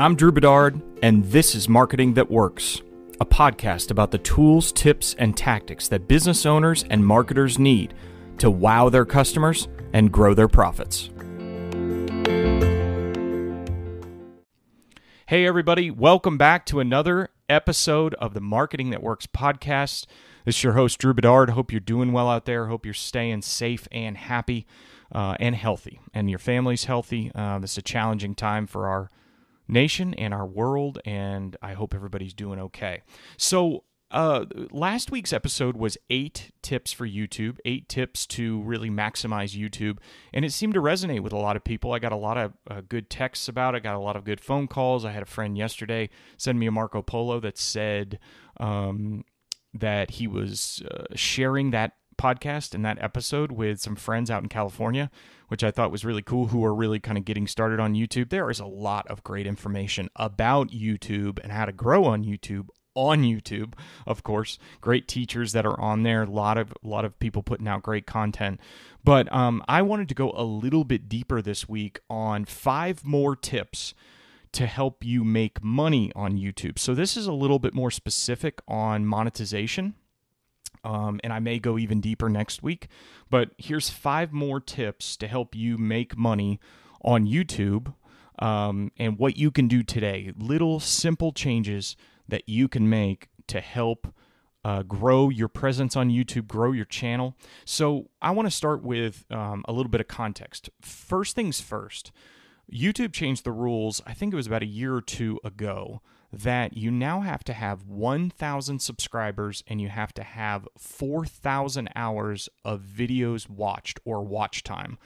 I'm Drew Bedard, and this is Marketing That Works, a podcast about the tools, tips, and tactics that business owners and marketers need to wow their customers and grow their profits. Hey, everybody, welcome back to another episode of the Marketing That Works podcast. This is your host, Drew Bedard. Hope you're doing well out there. Hope you're staying safe and happy uh, and healthy, and your family's healthy. Uh, this is a challenging time for our nation and our world, and I hope everybody's doing okay. So, uh, last week's episode was eight tips for YouTube, eight tips to really maximize YouTube, and it seemed to resonate with a lot of people. I got a lot of uh, good texts about it, got a lot of good phone calls. I had a friend yesterday send me a Marco Polo that said um, that he was uh, sharing that podcast in that episode with some friends out in California, which I thought was really cool, who are really kind of getting started on YouTube. There is a lot of great information about YouTube and how to grow on YouTube on YouTube, of course. Great teachers that are on there. A lot of a lot of people putting out great content. But um, I wanted to go a little bit deeper this week on five more tips to help you make money on YouTube. So this is a little bit more specific on monetization um, and I may go even deeper next week. But here's five more tips to help you make money on YouTube um, and what you can do today. Little simple changes that you can make to help uh, grow your presence on YouTube, grow your channel. So I want to start with um, a little bit of context. First things first. YouTube changed the rules, I think it was about a year or two ago, that you now have to have 1,000 subscribers and you have to have 4,000 hours of videos watched or watch time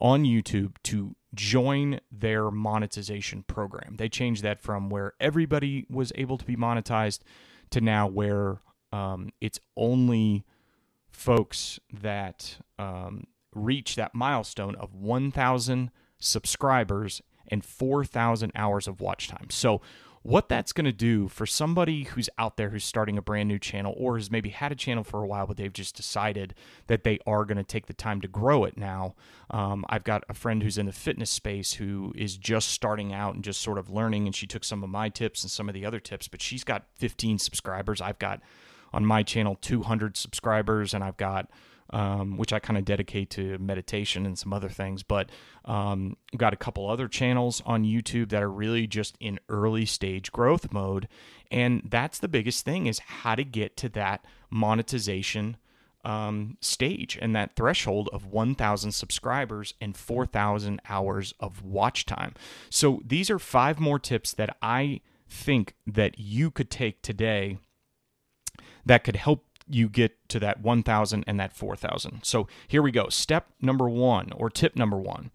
on YouTube to join their monetization program. They changed that from where everybody was able to be monetized to now where um, it's only folks that um, reach that milestone of 1,000 subscribers and 4,000 hours of watch time. So, what that's going to do for somebody who's out there who's starting a brand new channel or has maybe had a channel for a while, but they've just decided that they are going to take the time to grow it now. Um, I've got a friend who's in the fitness space who is just starting out and just sort of learning, and she took some of my tips and some of the other tips, but she's got 15 subscribers. I've got on my channel 200 subscribers, and I've got um, which I kind of dedicate to meditation and some other things. But um, got a couple other channels on YouTube that are really just in early stage growth mode, and that's the biggest thing is how to get to that monetization um, stage and that threshold of 1,000 subscribers and 4,000 hours of watch time. So these are five more tips that I think that you could take today that could help you get to that 1000 and that 4000. So here we go. Step number one or tip number one.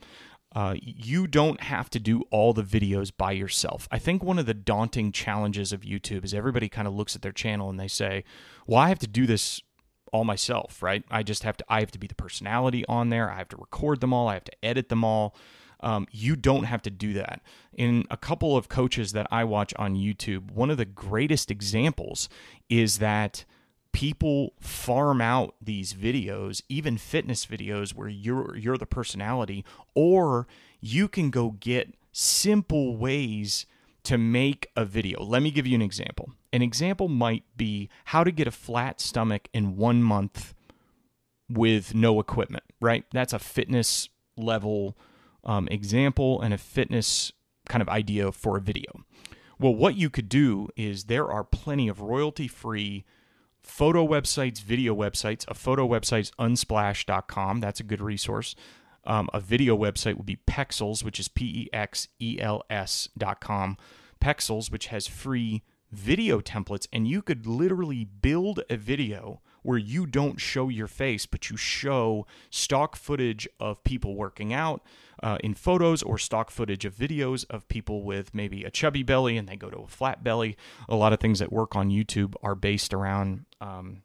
Uh, you don't have to do all the videos by yourself. I think one of the daunting challenges of YouTube is everybody kind of looks at their channel and they say, "Well, I have to do this all myself, right? I just have to. I have to be the personality on there. I have to record them all. I have to edit them all." Um, you don't have to do that. In a couple of coaches that I watch on YouTube, one of the greatest examples is that people farm out these videos, even fitness videos where you're you're the personality or you can go get simple ways to make a video. Let me give you an example. An example might be how to get a flat stomach in 1 month with no equipment, right? That's a fitness level um, example and a fitness kind of idea for a video. Well, what you could do is there are plenty of royalty free photo websites, video websites. A photo website's unsplash.com. That's a good resource. Um, a video website would be Pexels, which is P E X E L S dot com. Pexels, which has free video templates, and you could literally build a video where you don't show your face, but you show stock footage of people working out, uh, in photos or stock footage of videos of people with maybe a chubby belly and they go to a flat belly. A lot of things that work on YouTube are based around. Um,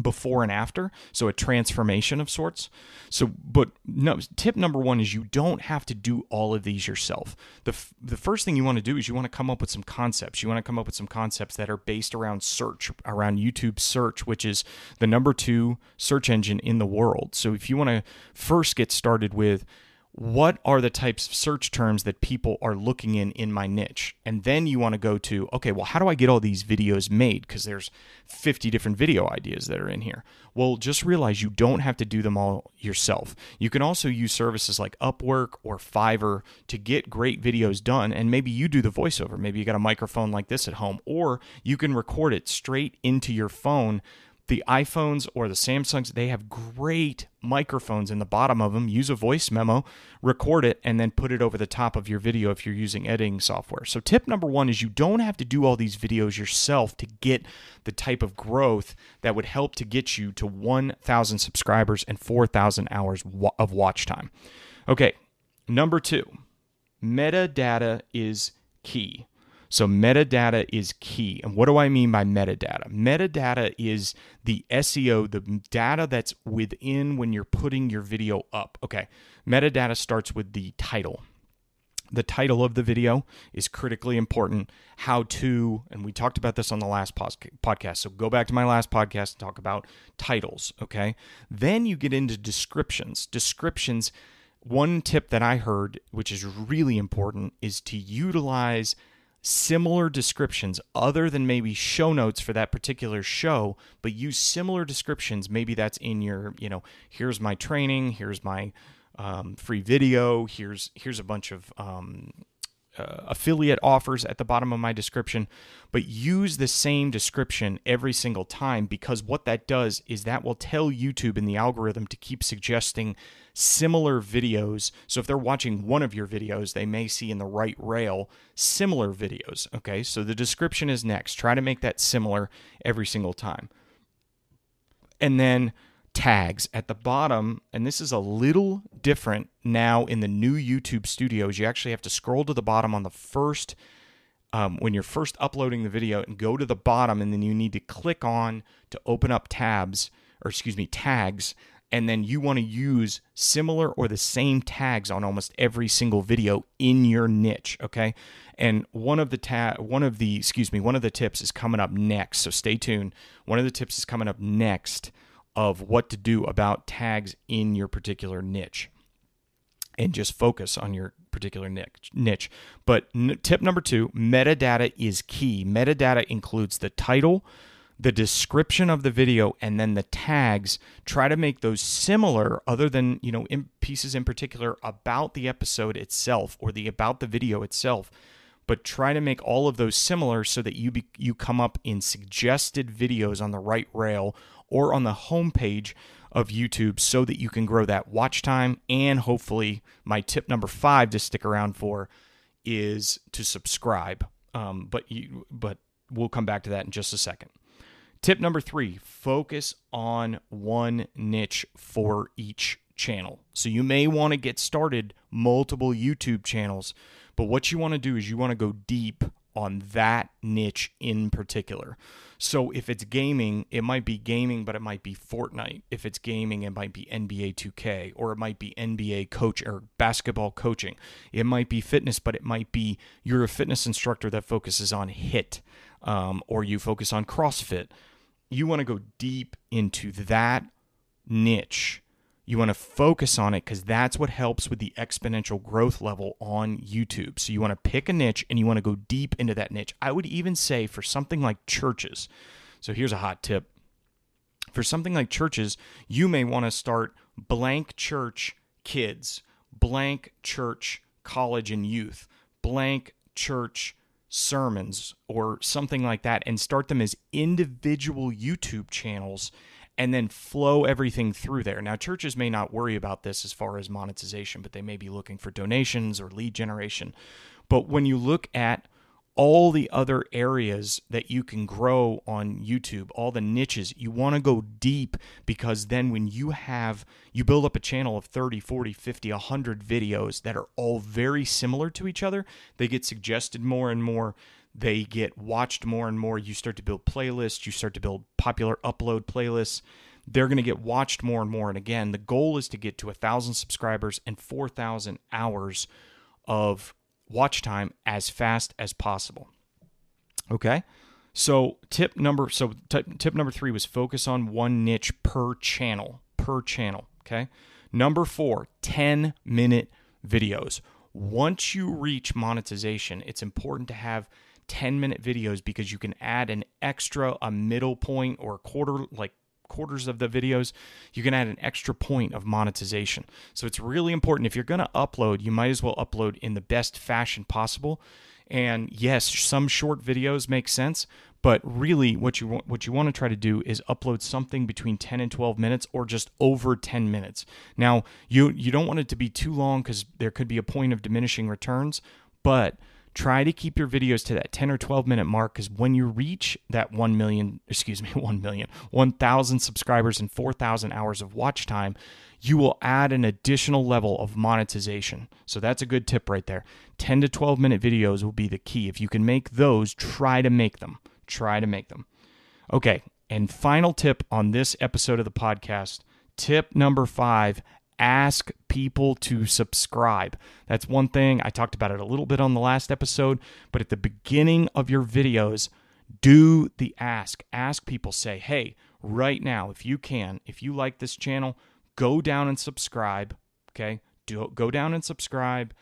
before and after so a transformation of sorts so but no tip number 1 is you don't have to do all of these yourself the f- the first thing you want to do is you want to come up with some concepts you want to come up with some concepts that are based around search around YouTube search which is the number 2 search engine in the world so if you want to first get started with what are the types of search terms that people are looking in in my niche and then you want to go to okay well how do i get all these videos made because there's 50 different video ideas that are in here well just realize you don't have to do them all yourself you can also use services like upwork or fiverr to get great videos done and maybe you do the voiceover maybe you got a microphone like this at home or you can record it straight into your phone the iPhones or the Samsungs, they have great microphones in the bottom of them. Use a voice memo, record it, and then put it over the top of your video if you're using editing software. So, tip number one is you don't have to do all these videos yourself to get the type of growth that would help to get you to 1,000 subscribers and 4,000 hours of watch time. Okay, number two, metadata is key. So, metadata is key. And what do I mean by metadata? Metadata is the SEO, the data that's within when you're putting your video up. Okay, metadata starts with the title. The title of the video is critically important. How to, and we talked about this on the last podcast. So go back to my last podcast and talk about titles, okay? Then you get into descriptions. Descriptions, one tip that I heard, which is really important, is to utilize similar descriptions other than maybe show notes for that particular show but use similar descriptions maybe that's in your you know here's my training here's my um, free video here's here's a bunch of um, uh, affiliate offers at the bottom of my description, but use the same description every single time because what that does is that will tell YouTube and the algorithm to keep suggesting similar videos. So if they're watching one of your videos, they may see in the right rail similar videos. Okay, so the description is next. Try to make that similar every single time. And then tags at the bottom, and this is a little different now in the new YouTube studios. You actually have to scroll to the bottom on the first, um, when you're first uploading the video, and go to the bottom, and then you need to click on to open up tabs, or excuse me, tags. And then you want to use similar or the same tags on almost every single video in your niche, okay? And one of the ta- one of the excuse me, one of the tips is coming up next, so stay tuned. One of the tips is coming up next of what to do about tags in your particular niche and just focus on your particular niche. But tip number two metadata is key. Metadata includes the title, the description of the video, and then the tags. Try to make those similar, other than, you know, in pieces in particular about the episode itself or the about the video itself. But try to make all of those similar so that you be, you come up in suggested videos on the right rail or on the homepage of YouTube so that you can grow that watch time. And hopefully, my tip number five to stick around for is to subscribe. Um, but you, but we'll come back to that in just a second. Tip number three: focus on one niche for each channel. So you may want to get started multiple YouTube channels, but what you want to do is you want to go deep on that niche in particular. So if it's gaming, it might be gaming, but it might be Fortnite. If it's gaming, it might be NBA 2K or it might be NBA coach or basketball coaching. It might be fitness, but it might be you're a fitness instructor that focuses on HIT um, or you focus on CrossFit. You want to go deep into that niche you want to focus on it because that's what helps with the exponential growth level on YouTube. So you want to pick a niche and you want to go deep into that niche. I would even say for something like churches. So here's a hot tip. For something like churches, you may want to start blank church kids, blank church college and youth, blank church sermons or something like that and start them as individual YouTube channels and then flow everything through there. Now, churches may not worry about this as far as monetization, but they may be looking for donations or lead generation. But when you look at all the other areas that you can grow on YouTube, all the niches, you want to go deep because then when you have, you build up a channel of 30, 40, 50, 100 videos that are all very similar to each other, they get suggested more and more they get watched more and more. You start to build playlists, you start to build popular upload playlists. They're going to get watched more and more. And again, the goal is to get to a thousand subscribers and 4,000 hours of watch time as fast as possible. Okay. So tip number so tip, tip number 3 was focus on one niche per channel, per channel, okay? Number 4, 10 minute videos. Once you reach monetization, it's important to have 10 minute videos because you can add an extra, a middle point or quarter, like quarters of the videos, you can add an extra point of monetization. So it's really important. If you're going to upload, you might as well upload in the best fashion possible. And yes, some short videos make sense, but really what you want, what you want to try to do is upload something between 10 and 12 minutes or just over 10 minutes. Now, you you don't want it to be too long cuz there could be a point of diminishing returns, but try to keep your videos to that 10 or 12 minute mark because when you reach that 1 million, excuse me, 1 million, 1,000 subscribers and 4,000 hours of watch time, you will add an additional level of monetization. So that's a good tip right there. 10 to 12 minute videos will be the key. If you can make those, try to make them. Try to make them. Okay. And final tip on this episode of the podcast tip number five ask people to subscribe. That's one thing. I talked about it a little bit on the last episode, but at the beginning of your videos, do the ask. Ask people, say, hey, right now, if you can, if you like this channel, go down and subscribe. Okay. Do, go down and subscribe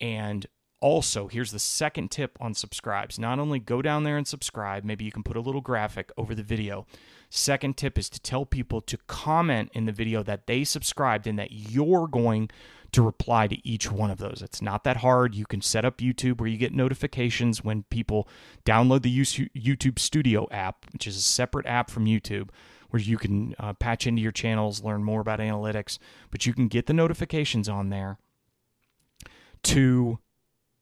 and also, here's the second tip on subscribes. Not only go down there and subscribe, maybe you can put a little graphic over the video. Second tip is to tell people to comment in the video that they subscribed and that you're going to reply to each one of those. It's not that hard. You can set up YouTube where you get notifications when people download the YouTube Studio app, which is a separate app from YouTube where you can uh, patch into your channels, learn more about analytics, but you can get the notifications on there to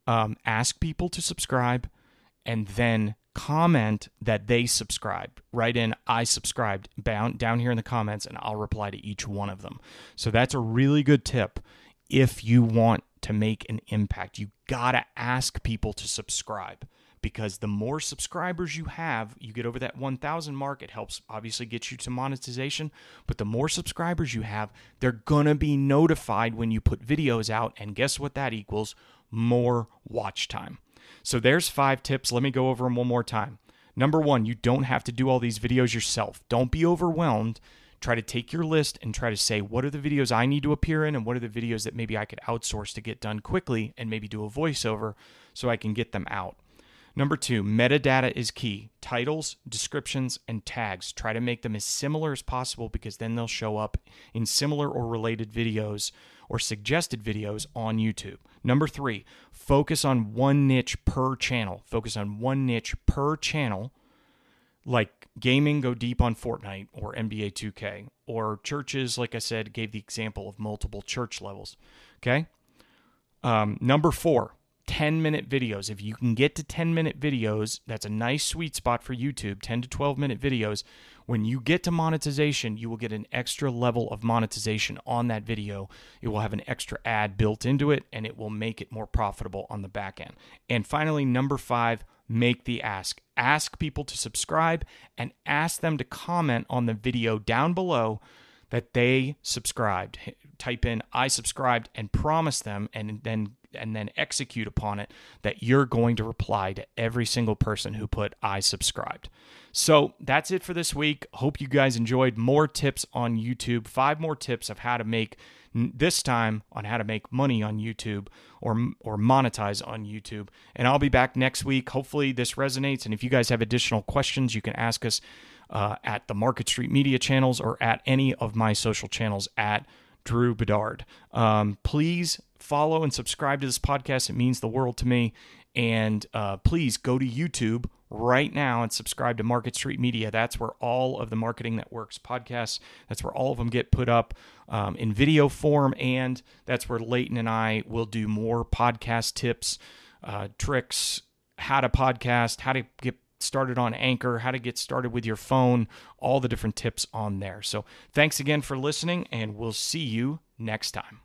um, ask people to subscribe and then comment that they subscribed. Write in I subscribed bound down here in the comments and I'll reply to each one of them. So that's a really good tip if you want to make an impact. You got to ask people to subscribe because the more subscribers you have, you get over that 1,000 mark. It helps obviously get you to monetization, but the more subscribers you have, they're going to be notified when you put videos out. And guess what that equals? More watch time. So there's five tips. Let me go over them one more time. Number one, you don't have to do all these videos yourself. Don't be overwhelmed. Try to take your list and try to say, what are the videos I need to appear in and what are the videos that maybe I could outsource to get done quickly and maybe do a voiceover so I can get them out. Number two, metadata is key. Titles, descriptions, and tags. Try to make them as similar as possible because then they'll show up in similar or related videos or suggested videos on YouTube. Number three, focus on one niche per channel. Focus on one niche per channel, like gaming, go deep on Fortnite or NBA 2K, or churches, like I said, gave the example of multiple church levels. Okay. Um, number four, 10 minute videos. If you can get to 10 minute videos, that's a nice sweet spot for YouTube 10 to 12 minute videos. When you get to monetization, you will get an extra level of monetization on that video. It will have an extra ad built into it and it will make it more profitable on the back end. And finally, number five, make the ask. Ask people to subscribe and ask them to comment on the video down below that they subscribed. Type in I subscribed and promise them and then and then execute upon it that you're going to reply to every single person who put I subscribed. So that's it for this week. Hope you guys enjoyed more tips on YouTube. Five more tips of how to make this time on how to make money on YouTube or or monetize on YouTube. And I'll be back next week. Hopefully this resonates. And if you guys have additional questions, you can ask us uh, at the Market Street Media channels or at any of my social channels at Drew Bedard. Um, please follow and subscribe to this podcast. It means the world to me. And uh, please go to YouTube right now and subscribe to Market Street Media. That's where all of the Marketing That Works podcasts, that's where all of them get put up um, in video form. And that's where Leighton and I will do more podcast tips, uh, tricks, how to podcast, how to get started on Anchor, how to get started with your phone, all the different tips on there. So thanks again for listening, and we'll see you next time.